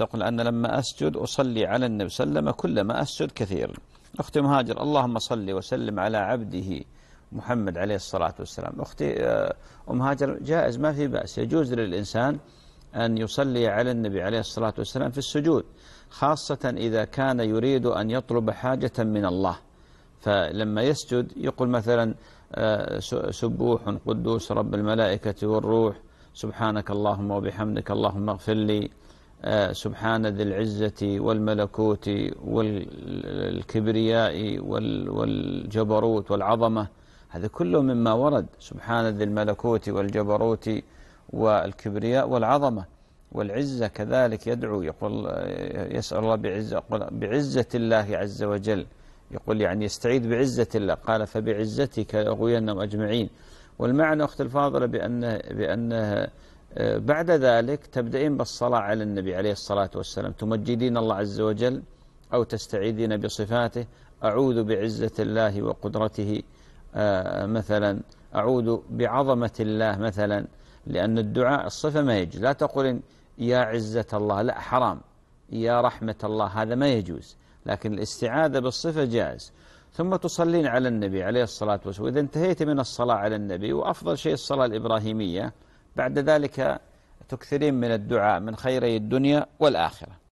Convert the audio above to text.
تقول أنا لما أسجد أصلي على النبي صلى الله عليه وسلم كلما أسجد كثيرا أختي مهاجر اللهم صل وسلم على عبده محمد عليه الصلاة والسلام أختي آه، أم هاجر جائز ما في بأس يجوز للإنسان أن يصلي على النبي عليه الصلاة والسلام في السجود خاصة إذا كان يريد أن يطلب حاجة من الله فلما يسجد يقول مثلا آه، سبوح قدوس رب الملائكة والروح سبحانك اللهم وبحمدك اللهم اغفر لي آه، سبحان ذي العزة والملكوت والكبرياء والجبروت والعظمة هذا كله مما ورد سبحان ذي الملكوت والجبروت والكبرياء والعظمة والعزة كذلك يدعو يقول يسأل الله بعزة بعزة الله عز وجل يقول يعني يستعيد بعزة الله قال فبعزتك لأغوينهم أجمعين والمعنى أخت الفاضلة بأنه, بأنه آه، بعد ذلك تبدأين بالصلاة على النبي عليه الصلاة والسلام تمجدين الله عز وجل أو تستعيذين بصفاته أعوذ بعزة الله وقدرته آه، مثلا أعوذ بعظمة الله مثلا لأن الدعاء الصفة ما يجوز لا تقول يا عزة الله لا حرام يا رحمة الله هذا ما يجوز لكن الاستعاذة بالصفة جائز ثم تصلين على النبي عليه الصلاة والسلام وإذا انتهيت من الصلاة على النبي وأفضل شيء الصلاة الإبراهيمية بعد ذلك تكثرين من الدعاء من خيري الدنيا والآخرة